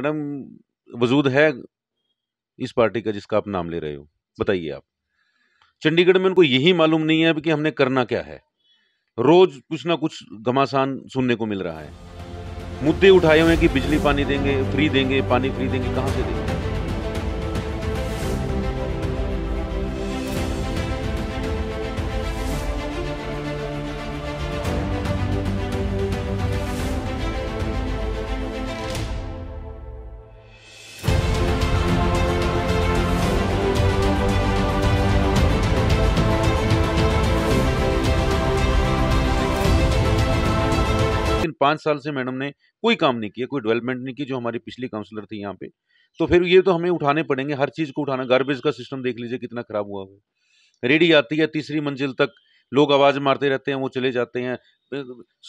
Madam वजूद है इस पार्टी का जिसका आप नाम ले रहे हो बताइए आप चंडीगढ़ में उनको यही मालूम नहीं है कि हमने करना क्या है रोज कुछ ना कुछ घमासान सुनने को मिल रहा है मुद्दे उठाए हुए हैं कि बिजली पानी देंगे फ्री देंगे पानी फ्री देंगे कहाँ से देंगे पाँच साल से मैडम ने कोई काम नहीं किया कोई डेवलपमेंट नहीं की जो हमारी पिछली काउंसलर थी यहाँ पे तो फिर ये तो हमें उठाने पड़ेंगे हर चीज़ को उठाना गार्बेज का सिस्टम देख लीजिए कितना खराब हुआ है रेडी आती है तीसरी मंजिल तक लोग आवाज़ मारते रहते हैं वो चले जाते हैं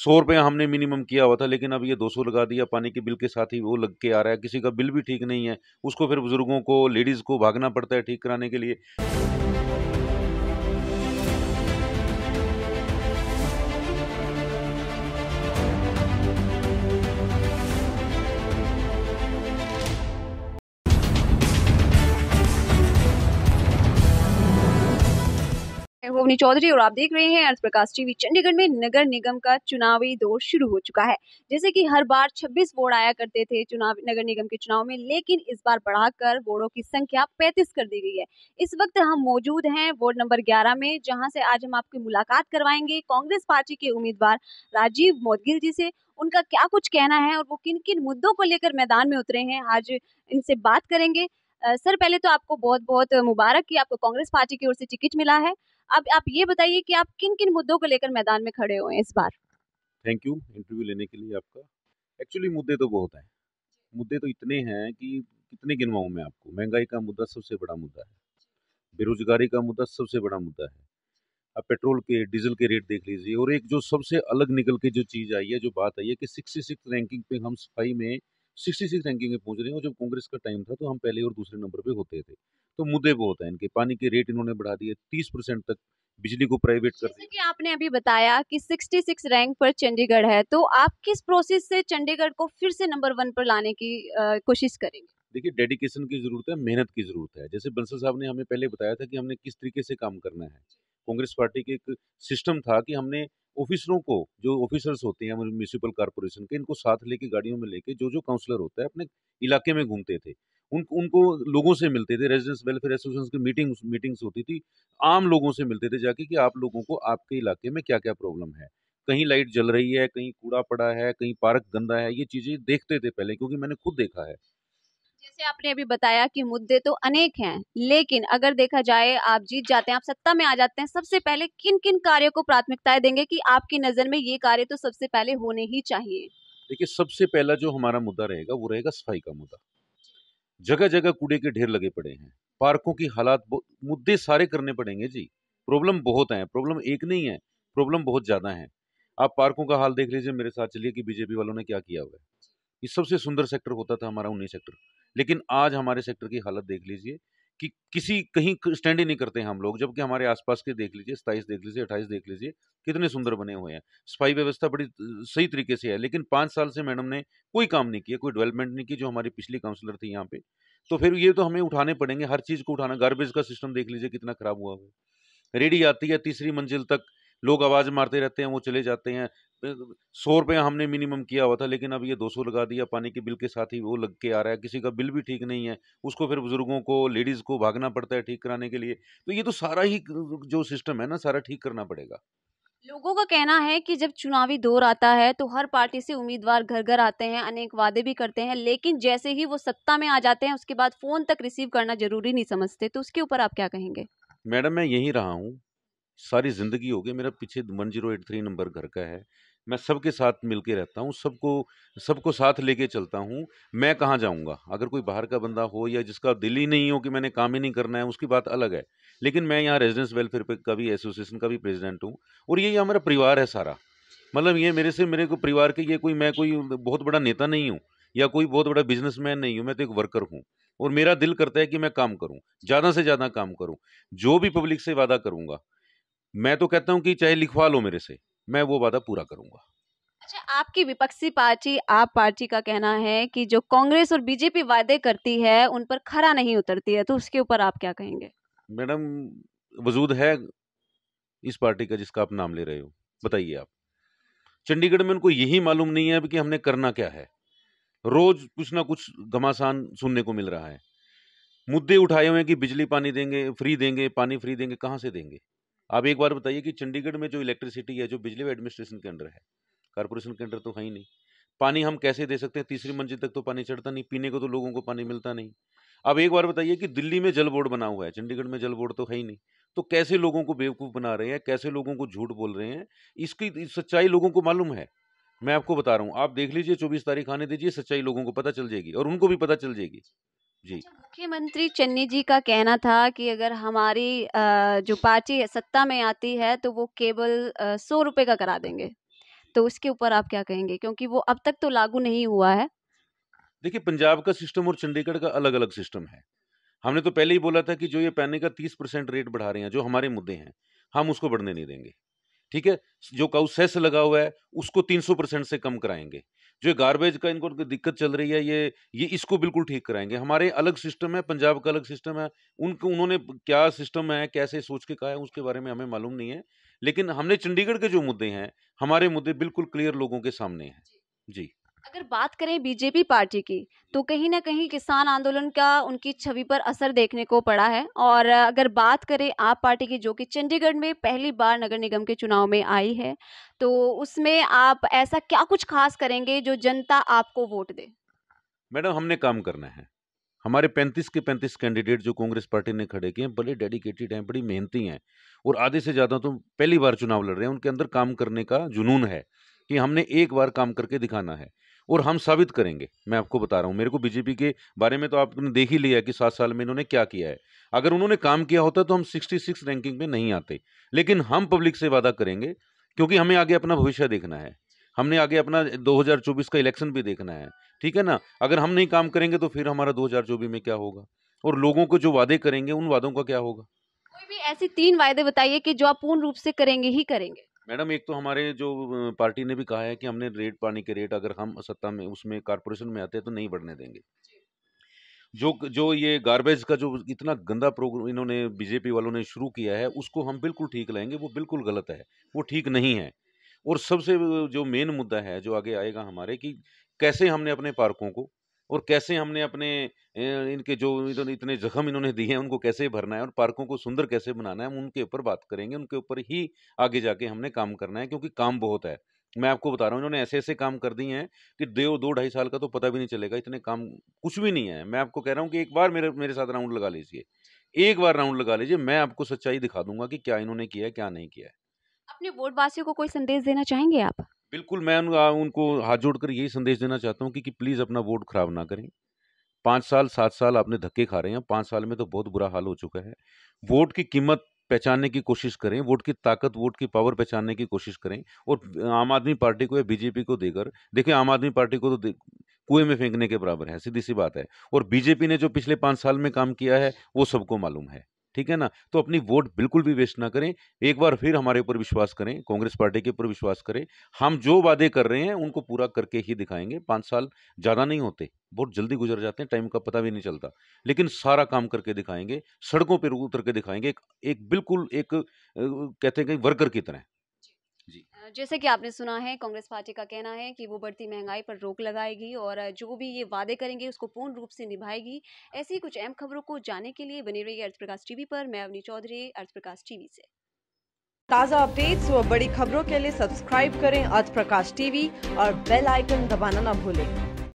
सौ रुपये हमने मिनिमम किया हुआ था लेकिन अब ये दो सौ लगा दिया पानी के बिल के साथ ही वो लग के आ रहा है किसी का बिल भी ठीक नहीं है उसको फिर बुज़ुर्गों को लेडीज़ को भागना पड़ता है ठीक कराने के लिए सोनी चौधरी और आप देख रहे हैं अर्थ प्रकाश टीवी चंडीगढ़ में नगर निगम का चुनावी दौर शुरू हो चुका है जैसे कि हर बार 26 वोट आया करते थे चुनाव नगर निगम के चुनाव में लेकिन इस बार बढ़ाकर वोटों की संख्या 35 कर दी गई है इस वक्त हम मौजूद हैं वार्ड नंबर 11 में जहां से आज हम आपकी मुलाकात करवाएंगे कांग्रेस पार्टी के उम्मीदवार राजीव मोदगिल जी से उनका क्या कुछ कहना है और वो किन किन मुद्दों को लेकर मैदान में उतरे हैं आज इनसे बात करेंगे सर पहले तो आपको बहुत बहुत मुबारक कि आपको कांग्रेस पार्टी की ओर से टिकट मिला है अब आप ये बताइए कि आप किन किन मुद्दों को लेकर मैदान में खड़े हुए इस बार थैंक यू इंटरव्यू लेने के लिए आपका एक्चुअली मुद्दे तो बहुत हैं मुद्दे तो इतने हैं कि कितने गिनवाऊँ मैं आपको महंगाई का मुद्दा सबसे बड़ा मुद्दा है बेरोजगारी का मुद्दा सबसे बड़ा मुद्दा है आप पेट्रोल के डीजल के रेट देख लीजिए और एक जो सबसे अलग निकल के जो चीज़ आई है जो बात आई है कि सिक्सटी सिक्स रैंकिंग पे हम सफाई में सिक्सटी सिक्स रैंकिंग में पहुंच रहे हैं और जब कांग्रेस का टाइम था तो हम पहले और दूसरे नंबर पे होते थे तो मुद्दे बहुत हैं इनके पानी के रेट इन्होंने बढ़ा दिए तीस परसेंट तक बिजली को प्राइवेट कर दिया आपने अभी बताया कि 66 रैंक पर चंडीगढ़ है तो आप किस प्रोसेस से चंडीगढ़ को फिर से नंबर वन पर लाने की कोशिश करेंगे देखिए डेडिकेशन की ज़रूरत है मेहनत की ज़रूरत है जैसे बंसल साहब ने हमें पहले बताया था कि हमने किस तरीके से काम करना है कांग्रेस पार्टी के एक सिस्टम था कि हमने ऑफिसरों को जो ऑफिसर्स होते हैं म्यूनसिपल कॉरपोरेशन के इनको साथ लेके गाड़ियों में लेके जो जो काउंसलर होता है अपने इलाके में घूमते थे उन उनको लोगों से मिलते थे रेजिडेंस वेलफेयर एसोसिएशन की मीटिंग मीटिंग्स होती थी आम लोगों से मिलते थे जाके कि आप लोगों को आपके इलाके में क्या क्या प्रॉब्लम है कहीं लाइट जल रही है कहीं कूड़ा पड़ा है कहीं पार्क गंदा है ये चीज़ें देखते थे पहले क्योंकि मैंने खुद देखा है जैसे आपने अभी बताया कि मुद्दे तो अनेक हैं लेकिन अगर देखा जाए आप जीत जाते हैं आप सत्ता में आ जाते हैं सबसे पहले किन किन कार्यों को प्राथमिकताएं देंगे कि आपकी नज़र में ये कार्य तो सबसे पहले होने ही चाहिए देखिए सबसे पहला जो हमारा मुद्दा रहेगा वो रहेगा सफाई का मुद्दा जगह जगह कूड़े के ढेर लगे पड़े हैं पार्कों की हालात मुद्दे सारे करने पड़ेंगे जी प्रॉब्लम बहुत है प्रॉब्लम एक नहीं है प्रॉब्लम बहुत ज़्यादा है आप पार्कों का हाल देख लीजिए मेरे साथ चलिए कि बीजेपी वालों ने क्या किया हुआ है ये सबसे सुंदर सेक्टर होता था हमारा उन्नीस सेक्टर लेकिन आज हमारे सेक्टर की हालत देख लीजिए कि किसी कहीं स्टैंड ही नहीं करते हैं हम लोग जबकि हमारे आसपास के देख लीजिए सताइस देख लीजिए अट्ठाईस देख लीजिए कितने सुंदर बने हुए हैं सफाई व्यवस्था बड़ी सही तरीके से है लेकिन पाँच साल से मैडम ने कोई काम नहीं किया कोई डेवलपमेंट नहीं की जो हमारी पिछली काउंसिलर थी यहाँ पे तो फिर ये तो हमें उठाने पड़ेंगे हर चीज़ को उठाना गार्बेज का सिस्टम देख लीजिए कितना खराब हुआ है रेडी आती है तीसरी मंजिल तक लोग आवाज़ मारते रहते हैं वो चले जाते हैं सौ रुपये हमने मिनिमम किया हुआ था लेकिन अब ये दो सौ लगा दिया पानी के बिल के साथ ही वो लग के आ रहा है किसी का बिल भी ठीक नहीं है उसको फिर बुज़ुर्गों को लेडीज़ को भागना पड़ता है ठीक कराने के लिए तो ये तो सारा ही जो सिस्टम है ना सारा ठीक करना पड़ेगा लोगों का कहना है कि जब चुनावी दौर आता है तो हर पार्टी से उम्मीदवार घर घर आते हैं अनेक वादे भी करते हैं लेकिन जैसे ही वो सत्ता में आ जाते हैं उसके बाद फ़ोन तक रिसीव करना ज़रूरी नहीं समझते तो उसके ऊपर आप क्या कहेंगे मैडम मैं यही रहा हूँ सारी ज़िंदगी हो गई मेरा पीछे one zero eight three number घर का है मैं सबके साथ मिल के रहता हूँ सबको सबको साथ लेके चलता हूँ मैं कहाँ जाऊँगा अगर कोई बाहर का बंदा हो या जिसका दिल ही नहीं हो कि मैंने काम ही नहीं करना है उसकी बात अलग है लेकिन मैं यहाँ रेजिडेंस वेलफेयर का भी एसोसिएशन का भी प्रेसिडेंट हूँ और ये हमारा परिवार है सारा मतलब ये मेरे से मेरे को परिवार के ये कोई मैं कोई बहुत बड़ा नेता नहीं हूँ या कोई बहुत बड़ा बिजनेस नहीं हूँ मैं तो एक वर्कर हूँ और मेरा दिल करता है कि मैं काम करूँ ज़्यादा से ज़्यादा काम करूँ जो भी पब्लिक से वादा करूँगा मैं तो कहता हूँ कि चाहे लिखवा लो मेरे से मैं वो वादा पूरा करूंगा अच्छा आपकी विपक्षी पार्टी आप पार्टी का कहना है कि जो कांग्रेस और बीजेपी वादे करती है उन पर खरा नहीं उतरती है तो उसके ऊपर आप क्या कहेंगे मैडम वजूद है इस पार्टी का जिसका आप नाम ले रहे हो बताइए आप चंडीगढ़ में उनको यही मालूम नहीं है कि हमने करना क्या है रोज कुछ ना कुछ घमासान सुनने को मिल रहा है मुद्दे उठाए हुए हैं कि बिजली पानी देंगे फ्री देंगे पानी फ्री देंगे कहाँ से देंगे आप एक बार बताइए कि चंडीगढ़ में जो इलेक्ट्रिसिटी है जो बिजली एडमिनिस्ट्रेशन के अंडर है कॉरपोरेशन के अंडर तो है ही नहीं पानी हम कैसे दे सकते हैं तीसरी मंजिल तक तो पानी चढ़ता नहीं पीने को तो लोगों को पानी मिलता नहीं अब एक बार बताइए कि दिल्ली में जल बोर्ड बना हुआ है चंडीगढ़ में जल बोर्ड तो है ही नहीं तो कैसे लोगों को बेवकूफ़ बना रहे हैं कैसे लोगों को झूठ बोल रहे हैं इसकी इस सच्चाई लोगों को मालूम है मैं आपको बता रहा हूँ आप देख लीजिए चौबीस तारीख आने दीजिए सच्चाई लोगों को पता चल जाएगी और उनको भी पता चल जाएगी जी अच्छा, मुख्यमंत्री चन्नी जी का कहना था कि अगर हमारी जो पार्टी है सत्ता में आती है तो वो केवल सौ रुपए का करा देंगे तो उसके ऊपर आप क्या कहेंगे क्योंकि वो अब तक तो लागू नहीं हुआ है देखिए पंजाब का सिस्टम और चंडीगढ़ का अलग अलग सिस्टम है हमने तो पहले ही बोला था कि जो ये पैने का तीस परसेंट रेट बढ़ा रहे हैं जो हमारे मुद्दे हैं हम उसको बढ़ने नहीं देंगे ठीक है जो काउ सेस लगा हुआ है उसको 300 परसेंट से कम कराएंगे जो गार्बेज का इनको दिक्कत चल रही है ये ये इसको बिल्कुल ठीक कराएंगे हमारे अलग सिस्टम है पंजाब का अलग सिस्टम है उनको उन्होंने क्या सिस्टम है कैसे सोच के कहा है उसके बारे में हमें मालूम नहीं है लेकिन हमने चंडीगढ़ के जो मुद्दे हैं हमारे मुद्दे बिल्कुल क्लियर लोगों के सामने हैं जी अगर बात करें बीजेपी पार्टी की तो कहीं ना कहीं किसान आंदोलन का उनकी छवि पर असर देखने को पड़ा है और अगर बात करें आप पार्टी की जो कि चंडीगढ़ में पहली बार नगर निगम के चुनाव में आई है तो उसमें आप ऐसा क्या कुछ खास करेंगे जो जनता आपको वोट दे मैडम हमने काम करना है हमारे पैंतीस के पैंतीस कैंडिडेट जो कांग्रेस पार्टी ने खड़े किए हैं बड़े डेडिकेटेड हैं बड़ी मेहनती हैं और आधे से ज़्यादा तो पहली बार चुनाव लड़ रहे हैं उनके अंदर काम करने का जुनून है कि हमने एक बार काम करके दिखाना है और हम साबित करेंगे मैं आपको बता रहा हूँ मेरे को बीजेपी के बारे में तो आपने देख ही लिया कि सात साल में इन्होंने क्या किया है अगर उन्होंने काम किया होता तो हम सिक्सटी सिक्स रैंकिंग में नहीं आते लेकिन हम पब्लिक से वादा करेंगे क्योंकि हमें आगे अपना भविष्य देखना है हमने आगे अपना 2024 का इलेक्शन भी देखना है ठीक है ना अगर हम नहीं काम करेंगे तो फिर हमारा दो में क्या होगा और लोगों को जो वादे करेंगे उन वादों का क्या होगा कोई भी ऐसे तीन वायदे बताइए कि जो आप पूर्ण रूप से करेंगे ही करेंगे मैडम, एक तो हमारे जो पार्टी ने भी कहा है कि हमने रेट पानी के रेट अगर हम सत्ता में उसमें कारपोरेशन में आते हैं तो नहीं बढ़ने देंगे। जो जो ये गार्बेज का जो इतना गंदा प्रोग्राम इन्होंने बीजेपी वालों ने शुरू किया है, उसको हम बिल्कुल ठीक लाएंगे वो बिल्कुल गलत है, वो ठीक नहीं है। और सबसे जो मेन मुद्दा है, जो आगे आएगा हमारे कि कैसे हमने अपने पार्कों को और कैसे हमने अपने इनके जो इतने जख्म इन्होंने दिए हैं उनको कैसे भरना है और पार्कों को सुंदर कैसे बनाना है हम उनके ऊपर बात करेंगे उनके ऊपर ही आगे जाके हमने काम करना है क्योंकि काम बहुत है मैं आपको बता रहा हूँ इन्होंने ऐसे ऐसे काम कर दिए हैं कि दो दो ढाई साल का तो पता भी नहीं चलेगा इतने काम कुछ भी नहीं है मैं आपको कह रहा हूँ कि एक बार मेरे मेरे साथ राउंड लगा लीजिए एक बार राउंड लगा लीजिए मैं आपको सच्चाई दिखा दूंगा कि क्या इन्होंने किया है क्या नहीं किया है अपने वोट वासियों को कोई संदेश देना चाहेंगे आप बिल्कुल मैं उनको हाथ जोड़कर यही संदेश देना चाहता हूँ कि, कि प्लीज़ अपना वोट खराब ना करें पाँच साल सात साल आपने धक्के खा रहे हैं पाँच साल में तो बहुत बुरा हाल हो चुका है वोट की कीमत पहचानने की कोशिश करें वोट की ताकत वोट की पावर पहचानने की कोशिश करें और आम आदमी पार्टी को या बीजेपी को देकर देखिए आम आदमी पार्टी को तो कुएं में फेंकने के बराबर है सीधी सी बात है और बीजेपी ने जो पिछले पाँच साल में काम किया है वो सबको मालूम है ठीक है ना तो अपनी वोट बिल्कुल भी वेस्ट ना करें एक बार फिर हमारे ऊपर विश्वास करें कांग्रेस पार्टी के ऊपर विश्वास करें हम जो वादे कर रहे हैं उनको पूरा करके ही दिखाएंगे पाँच साल ज़्यादा नहीं होते बहुत जल्दी गुजर जाते हैं टाइम का पता भी नहीं चलता लेकिन सारा काम करके दिखाएंगे सड़कों पर उतर के दिखाएंगे एक, एक बिल्कुल एक कहते हैं कहीं वर्कर की तरह जैसे कि आपने सुना है कांग्रेस पार्टी का कहना है कि वो बढ़ती महंगाई पर रोक लगाएगी और जो भी ये वादे करेंगे उसको पूर्ण रूप से निभाएगी ऐसी कुछ अहम खबरों को जानने के लिए बने रहिए अर्थ प्रकाश टीवी पर मैं अवनी चौधरी अर्थ प्रकाश टीवी से ताज़ा अपडेट्स व बड़ी खबरों के लिए सब्सक्राइब करें अर्थ प्रकाश टीवी और बेल आइकन दबाना न भूलें